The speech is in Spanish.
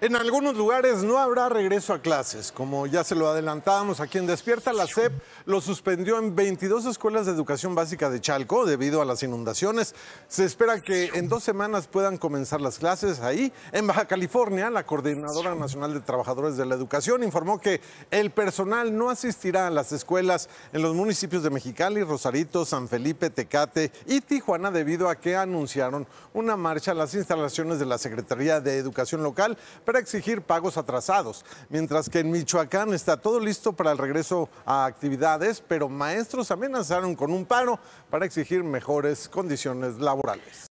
En algunos lugares no habrá regreso a clases. Como ya se lo adelantábamos, a quien despierta la SEP lo suspendió en 22 escuelas de educación básica de Chalco debido a las inundaciones. Se espera que en dos semanas puedan comenzar las clases ahí. En Baja California, la Coordinadora Nacional de Trabajadores de la Educación informó que el personal no asistirá a las escuelas en los municipios de Mexicali, Rosarito, San Felipe, Tecate y Tijuana debido a que anunciaron una marcha a las instalaciones de la Secretaría de Educación Local para exigir pagos atrasados, mientras que en Michoacán está todo listo para el regreso a actividades, pero maestros amenazaron con un paro para exigir mejores condiciones laborales.